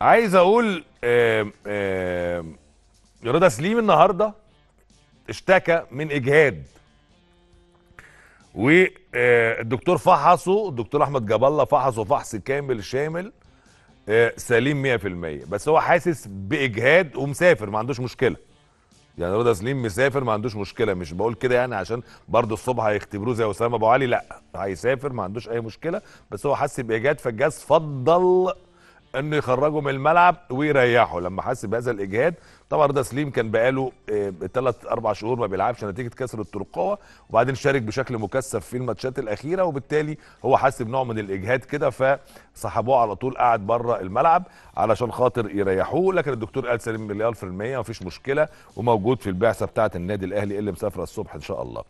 عايز اقول رضا سليم النهارده اشتكى من اجهاد والدكتور فحصه الدكتور احمد جاب الله فحصه فحص كامل شامل آه، سليم 100% بس هو حاسس باجهاد ومسافر ما عندوش مشكله يعني رضا سليم مسافر ما عندوش مشكله مش بقول كده يعني عشان برضه الصبح هيختبروه زي اسامه ابو علي لا هيسافر ما عندوش اي مشكله بس هو حس باجهاد فالجهاز فضل انه يخرجه من الملعب ويريحه لما حس بهذا الاجهاد طبعا رضا سليم كان بقاله ثلاث آه، اربع شهور ما بيلعبش نتيجه كسر الترقوه وبعدين شارك بشكل مكثف في الماتشات الاخيره وبالتالي هو حس بنوع من الاجهاد كده فصحبوه على طول قعد بره الملعب علشان خاطر يريحوه لكن الدكتور قال سليم مليار في الميه مفيش مشكله وموجود في البعثه بتاعه النادي الاهلي اللي مسافره الصبح ان شاء الله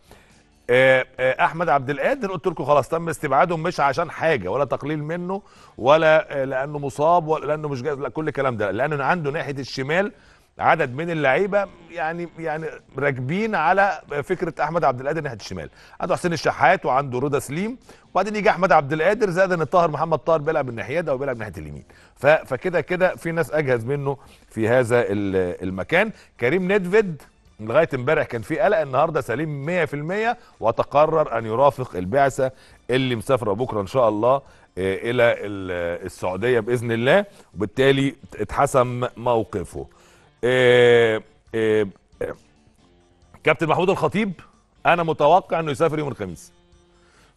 آه، آه، احمد عبد القادر قلت لكم خلاص تم استبعاده مش عشان حاجه ولا تقليل منه ولا آه، لانه مصاب ولا لانه مش جاهز لا كل الكلام ده لانه عنده ناحيه الشمال عدد من اللعيبه يعني يعني راكبين على فكره احمد عبد القادر ناحيه الشمال عنده حسين الشحات وعنده رضا سليم وبعدين يجي احمد عبد القادر زائد ان طاهر محمد طاهر بيلعب الناحيه ده وبيلعب ناحيه اليمين فكده كده في ناس اجهز منه في هذا المكان كريم ندفد لغايه امبارح كان في قلق النهارده سليم 100% وتقرر ان يرافق البعثه اللي مسافره بكره ان شاء الله آه، الى السعوديه باذن الله وبالتالي اتحسم موقفه. آه، آه، كابتن محمود الخطيب انا متوقع انه يسافر يوم الخميس.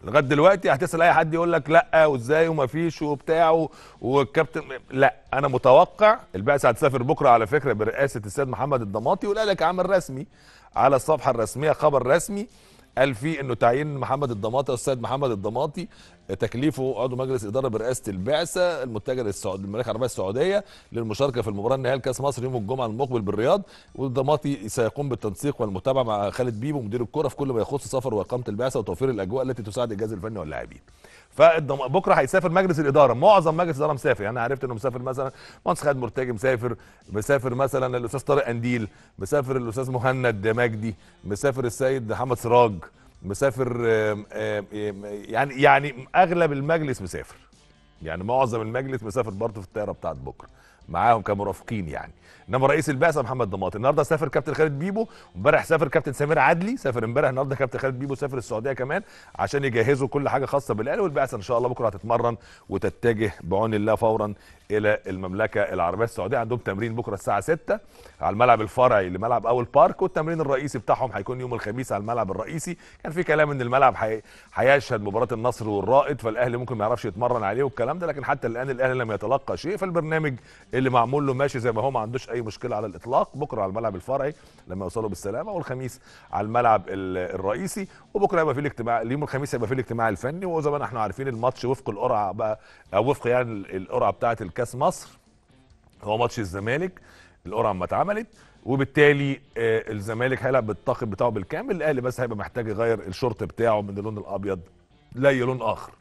لغايه دلوقتي هتسال اي حد يقول لك لا وازاي وما فيش وبتاع والكابتن لا انا متوقع البعثه هتسافر بكره على فكره برئاسه السيد محمد الضماطي والالك عمل رسمي على الصفحه الرسميه خبر رسمي قال فيه انه تعيين محمد الضماطي والسيد محمد الضماطي تكليفه عضو مجلس اداره برئاسه البعثه المتجر السعودي المملكه العربيه السعوديه للمشاركه في المباراه النهائيه لكاس مصر يوم الجمعه المقبل بالرياض والضماطي سيقوم بالتنسيق والمتابعه مع خالد بيبو مدير الكره في كل ما يخص سفر واقامه البعثه وتوفير الاجواء التي تساعد الجهاز الفني واللاعبين فبكره هيسافر مجلس الاداره معظم مجلس الاداره مسافر يعني عرفت انه مسافر مثلا مهندس خالد مرتجي مسافر مسافر مثلا الاستاذ طارق قنديل مسافر الاستاذ مهند مجدي مسافر السيد محمد سراج مسافر يعني يعني اغلب المجلس مسافر يعني معظم المجلس مسافر برضه في الطياره بتاعت بكره معاهم كمرافقين يعني انما رئيس البعثه محمد ضماطي النهارده سافر كابتن خالد بيبو امبارح سافر كابتن سمير عدلي سافر امبارح النهارده كابتن خالد بيبو سافر السعوديه كمان عشان يجهزوا كل حاجه خاصه بالاهلي والبعثه ان شاء الله بكره هتتمرن وتتجه بعون الله فورا الى المملكه العربيه السعوديه عندهم تمرين بكره الساعه 6 على الملعب الفرعي لملعب اول بارك والتمرين الرئيسي بتاعهم هيكون يوم الخميس على الملعب الرئيسي كان في كلام ان الملعب هيشهد مباراه النصر والرائد فالاهلي ممكن ما يعرفش يتمرن عليه والكلام ده لكن حتى الان الاهلي لم يتلقى شيء فالبرنامج اللي معمول له ماشي زي ما هو ما عندوش اي مشكله على الاطلاق بكره على الملعب الفرعي لما يوصلوا بالسلامه والخميس على الملعب الرئيسي وبكره هيبقى في الاجتماع اليوم الخميس هيبقى في الاجتماع الفني وزي ما احنا عارفين الماتش وفق القرعه بقى او وفق يعني القرعه بتاعه الكاس مصر هو ماتش الزمالك القرعه ما اتعملت وبالتالي آه الزمالك هيلعب بالطاقم بتاعه بالكامل الاهلي بس هيبقى محتاج يغير الشورت بتاعه من اللون الابيض لاي لون اخر